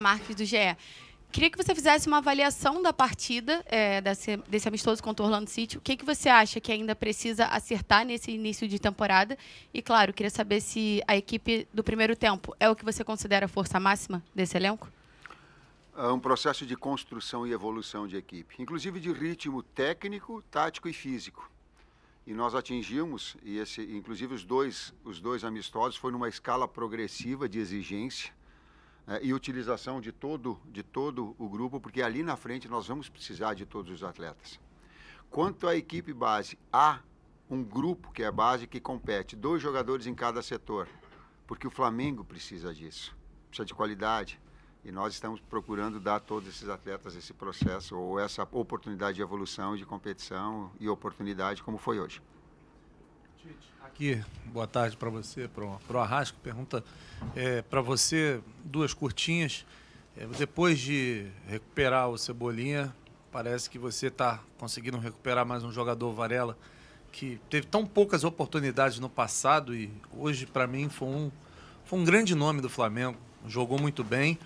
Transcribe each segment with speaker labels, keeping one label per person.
Speaker 1: Marques do GE. Queria que você fizesse uma avaliação da partida é, desse, desse, amistoso contra o Orlando City. O que, que você acha que ainda precisa acertar nesse início de temporada? E, claro, queria saber se a equipe do primeiro tempo é o que você considera a força máxima desse elenco?
Speaker 2: É um processo de construção e evolução de equipe, inclusive de ritmo técnico, tático e físico. E nós atingimos, e esse, inclusive os dois, os dois amistosos, foi numa escala progressiva de exigência né, e utilização de todo, de todo o grupo, porque ali na frente nós vamos precisar de todos os atletas. Quanto à equipe base, há um grupo que é base que compete, dois jogadores em cada setor, porque o Flamengo precisa disso, precisa de qualidade. E nós estamos procurando dar a todos esses atletas esse processo, ou essa oportunidade de evolução, de competição e oportunidade, como foi hoje.
Speaker 3: Tite. Aqui, boa tarde para você, para o Arrasco. Pergunta é, para você, duas curtinhas. É, depois de recuperar o Cebolinha, parece que você está conseguindo recuperar mais um jogador Varela que teve tão poucas oportunidades no passado e hoje, para mim, foi um, foi um grande nome do Flamengo. Jogou muito bem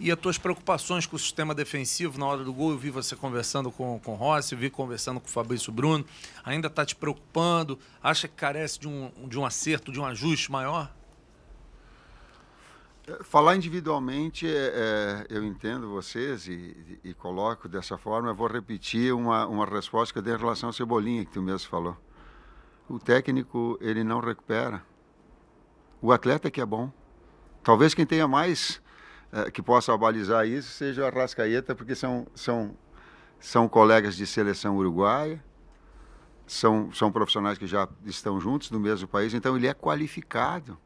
Speaker 3: e as tuas preocupações com o sistema defensivo na hora do gol. Eu vi você conversando com, com o Rossi, vi conversando com o Fabrício Bruno. Ainda está te preocupando? Acha que carece de um, de um acerto, de um ajuste maior?
Speaker 2: É, falar individualmente, é, é, eu entendo vocês e, e, coloco dessa forma. Eu vou repetir uma, uma resposta que eu dei em relação ao Cebolinha, que tu mesmo falou. O técnico, ele não recupera. O atleta que é bom. Talvez quem tenha mais eh, que possa balizar isso seja o Arrascaeta, porque são, são, são colegas de seleção uruguaia, são, são profissionais que já estão juntos no mesmo país, então ele é qualificado.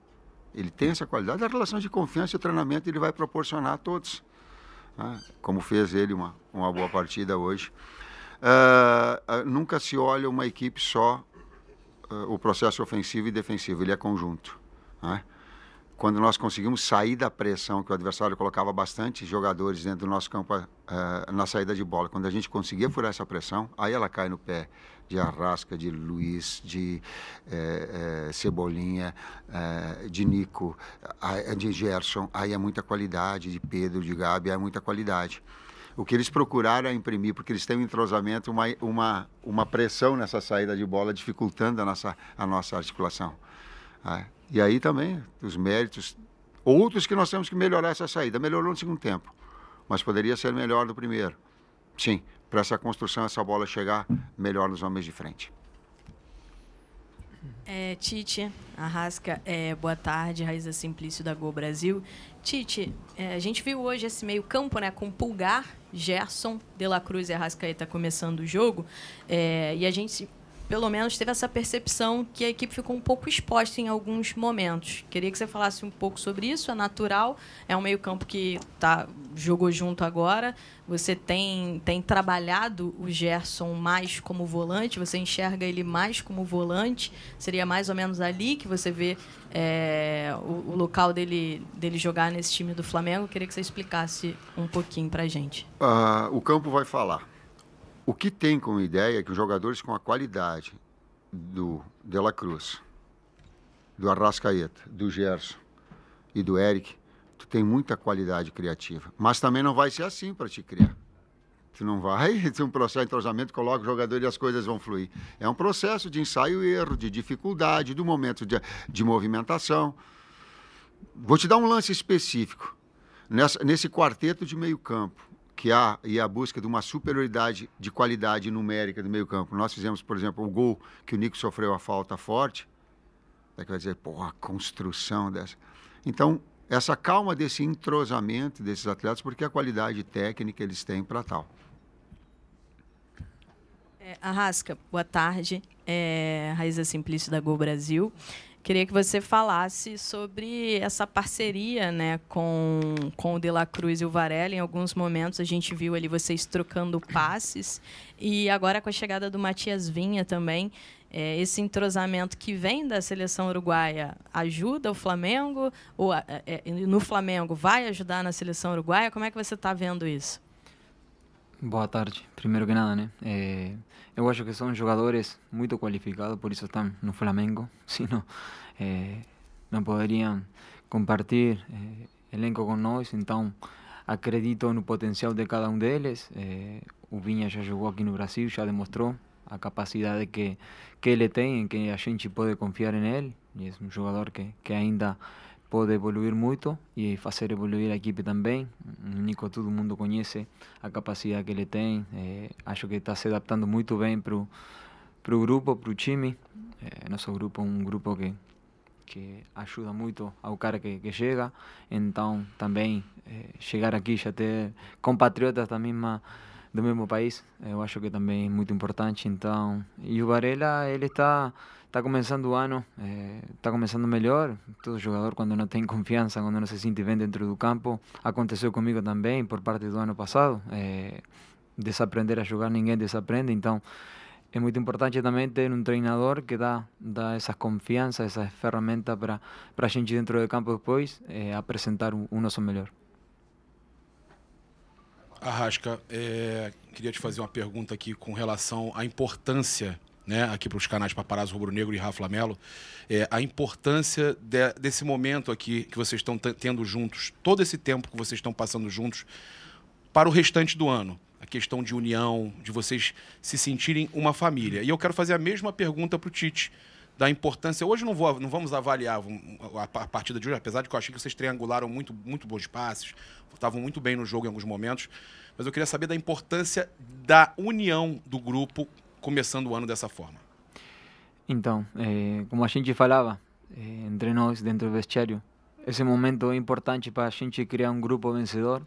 Speaker 2: Ele tem essa qualidade, a relação de confiança e treinamento ele vai proporcionar a todos. Né? Como fez ele uma, uma boa partida hoje. Uh, uh, nunca se olha uma equipe só uh, o processo ofensivo e defensivo, ele é conjunto. Né? quando nós conseguimos sair da pressão que o adversário colocava bastante jogadores dentro do nosso campo uh, na saída de bola, quando a gente conseguia furar essa pressão, aí ela cai no pé de Arrasca, de Luiz, de eh, eh, Cebolinha, de Nico, de Gerson, aí é muita qualidade, de Pedro, de Gabi, é muita qualidade. O que eles procuraram é imprimir, porque eles têm um entrosamento, uma, uma, uma pressão nessa saída de bola, dificultando a nossa, a nossa articulação. Ah, e aí também os méritos, outros que nós temos que melhorar essa saída. Melhorou no segundo tempo, mas poderia ser melhor do primeiro. Sim, para essa construção, essa bola chegar melhor nos homens de frente.
Speaker 1: É, Tite, Arrasca, é, boa tarde, Raiza Simplício da Gol Brasil. Tite, é, a gente viu hoje esse meio campo né, com Pulgar, Gerson, De La Cruz e Arrascaeta começando o jogo. É, e a gente pelo menos teve essa percepção que a equipe ficou um pouco exposta em alguns momentos. Queria que você falasse um pouco sobre isso. É natural, é um meio-campo que tá, jogou junto agora. Você tem, tem trabalhado o Gerson mais como volante, você enxerga ele mais como volante. Seria mais ou menos ali que você vê é, o, o, local dele, dele jogar nesse time do Flamengo. Queria que você explicasse um pouquinho para gente.
Speaker 2: Uh, o campo vai falar. O que tem como ideia é que os jogadores com a qualidade do De La Cruz, do Arrascaeta, do Gerson e do Eric, tu tem muita qualidade criativa. Mas também não vai ser assim para te criar. Tu não vai, tem um processo de entrosamento, coloca o jogador e as coisas vão fluir. É um processo de ensaio e erro, de dificuldade, do momento de, de movimentação. Vou te dar um lance específico. Nessa, nesse quarteto de meio campo, que há e a busca de uma superioridade de qualidade numérica do meio campo. Nós fizemos, por exemplo, o gol que o Nico sofreu a falta forte. Daí né, que vai dizer, pô, a construção dessa. Então, essa calma desse entrosamento desses atletas, porque a qualidade técnica eles têm para tal.
Speaker 1: É, Arrasca, boa tarde. É, Raíssa Simplício da Gol Brasil. Queria que você falasse sobre essa parceria né, com, com o De La Cruz e o Varela. Em alguns momentos a gente viu ali vocês trocando passes. E agora com a chegada do Matias Vinha também, é, esse entrosamento que vem da seleção uruguaia ajuda o Flamengo? Ou, é, é no Flamengo vai ajudar na seleção uruguaia? Como é que você está vendo isso?
Speaker 3: Boa tarde. Primeiro que nada, né? é eu acho que são jogadores muito qualificados, por isso estão no Flamengo. Senão, eh, não poderiam compartilhar eh, elenco com nós. Então, acredito no potencial de cada um deles. Eh, o Vinha já jogou aqui no Brasil, já demonstrou a capacidade que, que ele tem, que a gente pode confiar nele. E é um jogador que, que ainda pode evoluir muito e fazer evoluir a equipe também. O Nico, todo mundo conhece eh, a capacidade que ele tem. É, acho que está se adaptando muito bem para o grupo, para o time. Eh, é, nosso grupo é um grupo que, que ajuda muito ao cara que, que chega. Então, também, é, eh, chegar aqui já ter compatriotas da mesma do mesmo país, eu acho que também é muito importante. Então, e o Varela, ele está está começando o ano, eh, está começando melhor. Todo jogador, quando não tem confiança, quando não se sente bem dentro do campo, aconteceu comigo também por parte do ano passado. Eh, desaprender a jogar, ninguém desaprende. Então, é muito importante também ter um treinador que dá, dá essas confianças, essas ferramentas para a gente dentro do campo depois eh, apresentar o, um nosso melhor. Arrasca, é, queria te fazer uma pergunta aqui com relação à importância né, aqui para os canais Paparazzo Rubro Negro e Rafa Melo, é, a importância de, desse momento aqui que vocês estão tendo juntos, todo esse tempo que vocês estão passando juntos, para o restante do ano. A questão de união, de vocês se sentirem uma família. E eu quero fazer a mesma pergunta para o Tite da importância. Hoje não, vou, não vamos avaliar a partida de hoje, apesar de que eu achei que vocês triangularam muito, muito bons passes, estavam muito bem no jogo em alguns momentos. Mas eu queria saber da importância da união do grupo começando o ano dessa forma? Então, é, como a gente falava é, eh, entre nós dentro do vestiário, esse momento é importante para a gente criar um grupo vencedor,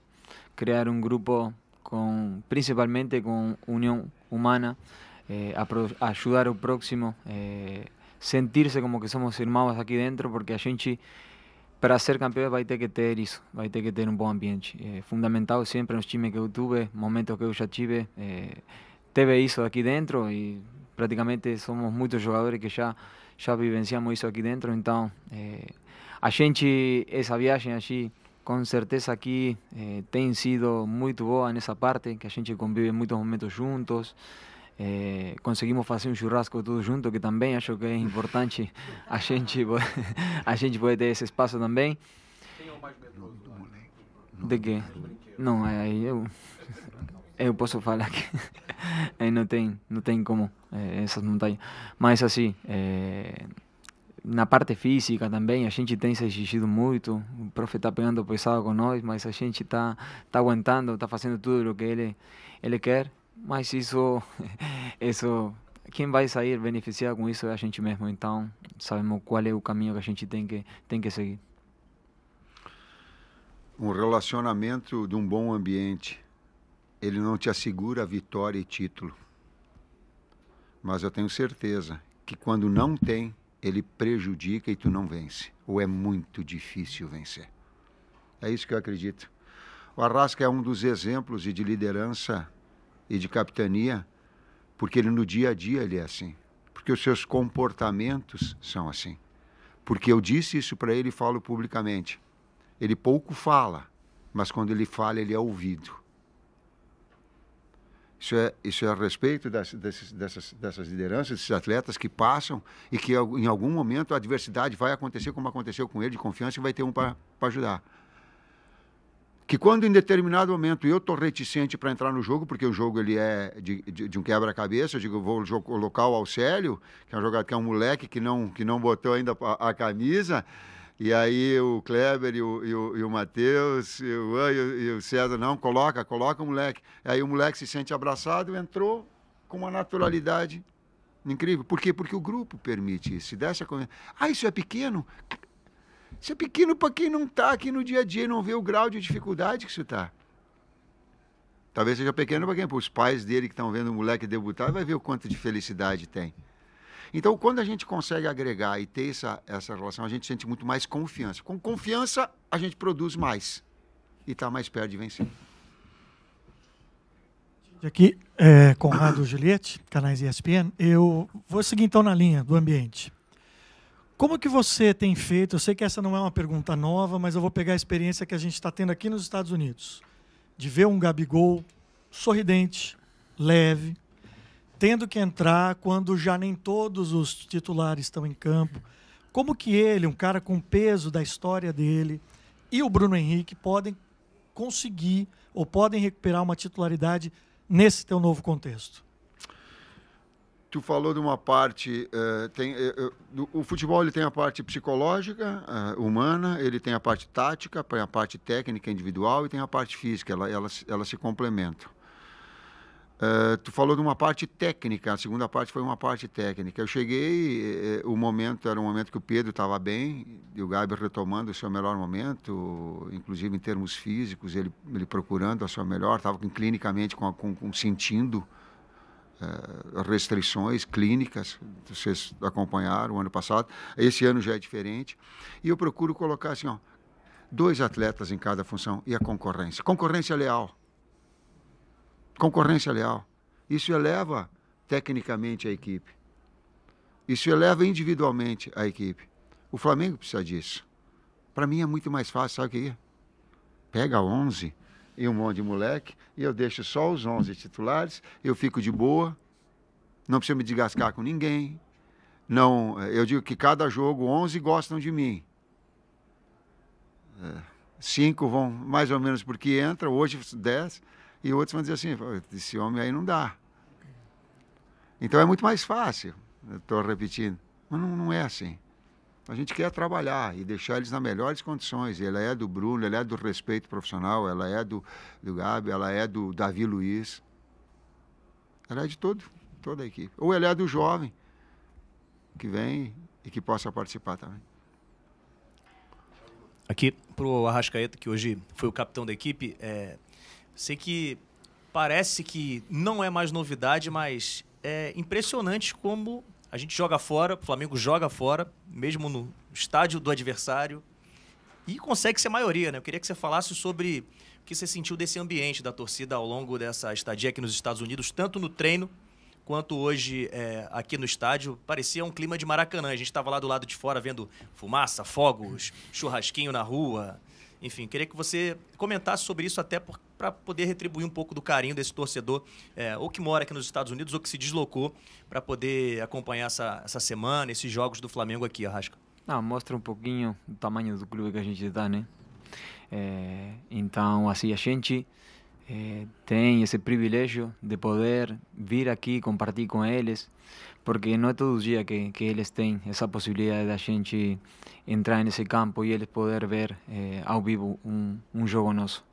Speaker 3: criar um grupo com principalmente com união humana, é, ajudar o próximo, sentir-se como que somos irmãos aqui dentro, porque a gente para ser campeão vai ter que ter isso, vai ter que ter um bom ambiente. É fundamental sempre nos times que eu tive, momentos que eu já tive, é, teve isso aqui dentro e praticamente somos muitos jogadores que já já vivenciamos isso aqui dentro, então é, eh, a gente, essa viagem aqui, com certeza aqui é, eh, tem sido muito boa nessa parte, que a gente convive muitos momentos juntos, é, conseguimos fazer um churrasco tudo junto, que também acho que é importante a gente poder, a gente poder ter esse espaço também. Quem é o mais medroso? De quê? Não, é eu eu eh, posso falar que não tem não tem como é, eh, essas montanhas mas assim é, eh, na parte física também a gente tem se exigido muito o profe está pegando pesado com nós mas a gente está tá aguentando está fazendo tudo o que ele ele quer mas isso isso quem vai sair beneficiado com isso é a gente mesmo então sabemos qual é o caminho que a gente tem que tem que seguir
Speaker 2: um relacionamento de um bom ambiente ele não te assegura vitória e título. Mas eu tenho certeza que quando não tem, ele prejudica e tu não vence. Ou é muito difícil vencer. É isso que eu acredito. O Arrasca é um dos exemplos de liderança e de capitania, porque ele no dia a dia ele é assim. Porque os seus comportamentos são assim. Porque eu disse isso para ele e falo publicamente. Ele pouco fala, mas quando ele fala, ele é ouvido isso é, isso é a respeito das, desses, dessas, dessas lideranças, desses atletas que passam e que em algum momento a adversidade vai acontecer como aconteceu com ele, de confiança, e vai ter um para ajudar. Que quando em determinado momento eu estou reticente para entrar no jogo, porque o jogo ele é de, de, de um quebra-cabeça, eu digo, vou colocar o Auxélio, que é um jogador que é um moleque que não, que não botou ainda a, a camisa, e aí o Kleber e o, e o, e o Matheus e o, e o César, não, coloca, coloca o moleque. Aí o moleque se sente abraçado, entrou com uma naturalidade incrível. Por quê? Porque o grupo permite isso. Se dessa conversa. Ah, isso é pequeno? Isso é pequeno para quem não está aqui no dia a dia e não vê o grau de dificuldade que isso está. Talvez seja pequeno para quem? Para os pais dele que estão vendo o moleque debutar, vai ver o quanto de felicidade tem. Então, quando a gente consegue agregar e ter essa, essa relação, a gente sente muito mais confiança. Com confiança, a gente produz mais e está mais perto de vencer. Aqui, é, Conrado Juliette, canais ESPN. Eu vou seguir então na linha do ambiente. Como que você tem feito? Eu sei que essa não é uma pergunta nova, mas eu vou pegar a experiência que a gente está tendo aqui nos Estados Unidos de ver um Gabigol sorridente, leve, tendo que entrar quando já nem todos os titulares estão em campo. Como que ele, um cara com peso da história dele, e o Bruno Henrique podem conseguir ou podem recuperar uma titularidade nesse teu novo contexto? Tu falou de uma parte, uh, tem, uh, o futebol ele tem a parte psicológica, uh, humana, ele tem a parte tática, a parte técnica individual e tem a parte física, ela, ela, ela se complementa. Uh, tu falou de uma parte técnica, a segunda parte foi uma parte técnica. Eu cheguei, eh, eh o momento era um momento que o Pedro estava bem, e o Gabi retomando o seu melhor momento, inclusive em termos físicos, ele, ele procurando a sua melhor, estava clinicamente com, com, com sentindo uh, restrições clínicas, vocês acompanharam o ano passado, esse ano já é diferente. E eu procuro colocar assim, ó, dois atletas em cada função e a concorrência. Concorrência leal Concorrência leal. Isso eleva tecnicamente a equipe. Isso eleva individualmente a equipe. O Flamengo precisa disso. Para mim é muito mais fácil, sabe o que é? Pega 11 e um monte de moleque e eu deixo só os 11 titulares, eu fico de boa, não preciso me desgastar com ninguém. Não, eu digo que cada jogo 11 gostam de mim. É, cinco vão mais ou menos porque entra, hoje 10 e outros vão dizer assim: esse homem aí não dá. Então é muito mais fácil, estou repetindo. Mas não, não é assim. A gente quer trabalhar e deixar eles nas melhores condições. ela é do Bruno, ela é do respeito profissional, ela é do, do Gabi, ela é do Davi Luiz. Ela é de todo, toda a equipe. Ou ela é do jovem que vem e que possa participar também. Aqui pro Arrascaeta, que hoje foi o
Speaker 3: capitão da equipe, é, Sei que parece que não é mais novidade, mas é impressionante como a gente joga fora, o Flamengo joga fora, mesmo no estádio do adversário, e consegue ser maioria, né? Eu queria que você falasse sobre o que você sentiu desse ambiente da torcida ao longo dessa estadia aqui nos Estados Unidos, tanto no treino quanto hoje é, aqui no estádio. Parecia um clima de Maracanã. A gente estava lá do lado de fora vendo fumaça, fogos, churrasquinho na rua. Enfim, queria que você comentasse sobre isso, até porque para poder retribuir um pouco do carinho desse torcedor, é, ou que mora aqui nos Estados Unidos, ou que se deslocou para poder acompanhar essa, essa semana, esses jogos do Flamengo aqui, Arrasca. Ah, mostra um pouquinho do tamanho do clube que a gente está, né? É, então, assim, a gente é, tem esse privilégio de poder vir aqui compartilhar com eles, porque não é todos os que, que eles têm essa possibilidade da gente entrar nesse campo e eles poder ver é, ao vivo um, um jogo nosso.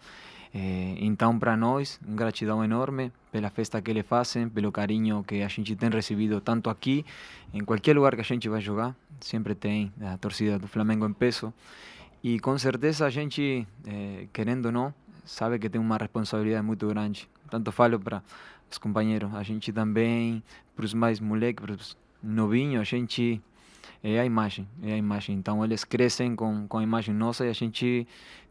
Speaker 3: Eh, então, para nós, uma gratidão enorme pela festa que eles fazem, pelo carinho que a gente tem recebido tanto aqui, em qualquer lugar que a gente vai jogar, sempre tem a torcida do Flamengo em peso. E com certeza a gente, eh, querendo ou não, sabe que tem uma responsabilidade muito grande. Tanto falo para os companheiros, a gente também, para os mais moleques, para os novinhos, a gente é a imagem, é a imagem. Então eles crescem com, com a imagem nossa e a gente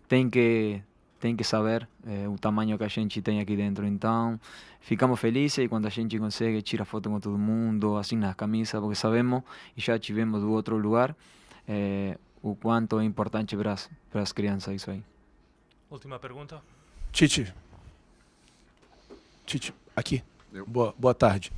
Speaker 3: tem que tem que saber é, o tamanho que a gente tem aqui dentro. Então, ficamos felizes quando a gente consegue tirar foto com todo mundo, assim nas camisas, porque sabemos e já tivemos do outro lugar é, o quanto é importante para as, para as crianças isso aí. Última pergunta. Titi. Tite, aqui. Boa, boa tarde.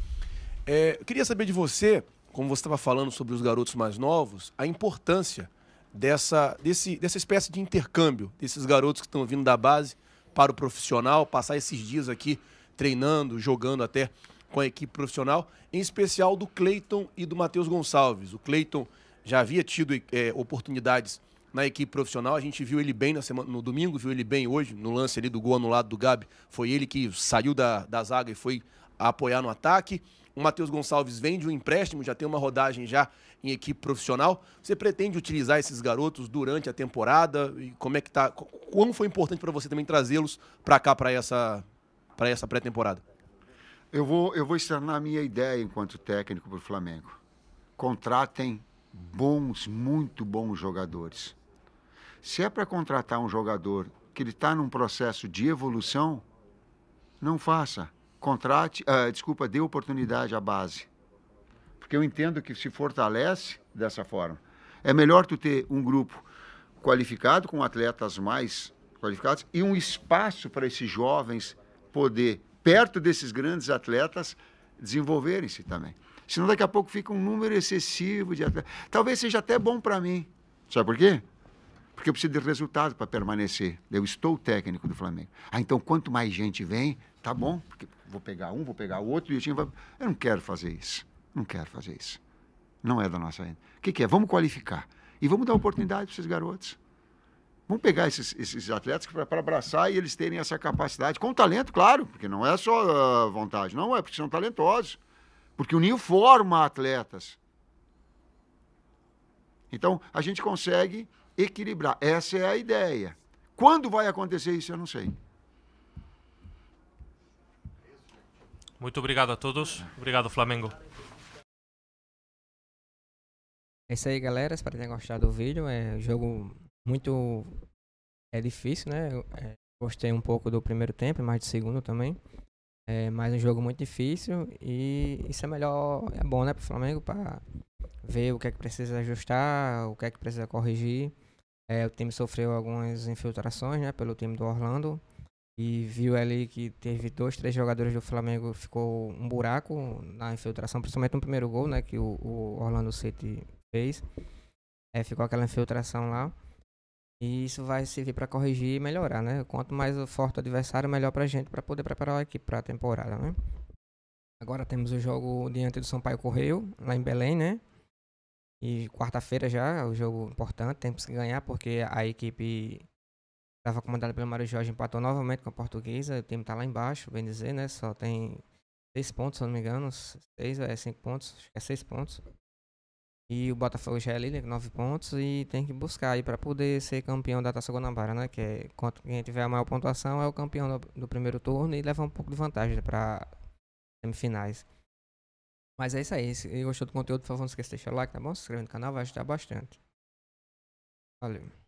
Speaker 3: É, queria saber de você, como você estava falando sobre os garotos mais novos, a importância dessa, desse, dessa espécie de intercâmbio desses garotos que estão vindo da base para o profissional, passar esses dias aqui treinando, jogando até com a equipe profissional, em especial do Cleiton e do Matheus Gonçalves. O Cleiton já havia tido é, oportunidades na equipe profissional, a gente viu ele bem na semana, no domingo, viu ele bem hoje, no lance ali do gol anulado do Gabi, foi ele que saiu da, da zaga e foi apoiar no ataque o Matheus Gonçalves vem de um empréstimo, já tem uma rodagem já em equipe profissional. Você pretende utilizar esses garotos durante a temporada? E como é que tá? Quão foi importante para você
Speaker 2: também trazê-los para cá para essa para essa pré-temporada? Eu vou eu vou externar a minha ideia enquanto técnico para o Flamengo. Contratem bons, muito bons jogadores. Se é para contratar um jogador que ele está num processo de evolução, não faça contrate, uh, desculpa, dê oportunidade à base. Porque eu entendo que se fortalece dessa forma. É melhor tu ter um grupo qualificado, com atletas mais qualificados, e um espaço para esses jovens poder, perto desses grandes atletas, desenvolverem-se também. Senão daqui a pouco fica um número excessivo de atletas. Talvez seja até bom para mim. Sabe por quê? porque eu preciso de resultado para permanecer. Eu estou técnico do Flamengo. Ah, então quanto mais gente vem, tá bom, porque vou pegar um, vou pegar o outro e o time vai. Eu não quero fazer isso. Não quero fazer isso. Não é da nossa renda. O que, que é? Vamos qualificar. E vamos dar oportunidade para esses garotos. Vamos pegar esses, esses atletas para abraçar e eles terem essa capacidade. Com talento, claro, porque não é só uh, vontade, não, é porque são talentosos. Porque o Ninho forma atletas. Então, a gente consegue equilibrar. Essa é a ideia. Quando vai acontecer isso, eu não sei. Muito obrigado a todos. Obrigado, Flamengo.
Speaker 4: É isso aí, galera. Espero que tenham gostado do vídeo. É um jogo muito é difícil, né? É, gostei um pouco do primeiro tempo, mais do segundo também. É mais um jogo muito difícil e isso é melhor, é bom, né, pro Flamengo para ver o que é que precisa ajustar, o que é que precisa corrigir. É, o time sofreu algumas infiltrações, né, pelo time do Orlando e viu ali que teve dois, três jogadores do Flamengo ficou um buraco na infiltração, principalmente no primeiro gol, né, que o, o Orlando City fez. É, ficou aquela infiltração lá. E isso vai servir para corrigir e melhorar, né? Quanto mais forte o adversário, melhor para a gente para poder preparar a equipe para a temporada, né? Agora temos o jogo diante do Sampaio Correio, lá em Belém, né? E quarta-feira já, o jogo importante, temos que ganhar, porque a equipe estava comandada pelo Mário Jorge, empatou novamente com a portuguesa, o time está lá embaixo, bem dizer, né? Só tem seis pontos, se eu não me engano, seis ou é cinco pontos, acho que é seis pontos. E o Botafogo já é líder, nove pontos, e tem que buscar aí para poder ser campeão da Taça Guanabara, né? Que é, quanto quem tiver a maior pontuação é o campeão do, do primeiro turno e leva um pouco de vantagem para semifinais. Mas é isso aí. Se gostou do conteúdo, por favor, não esqueça de deixar o é like, tá bom? Se inscrever no canal, vai ajudar bastante. Valeu.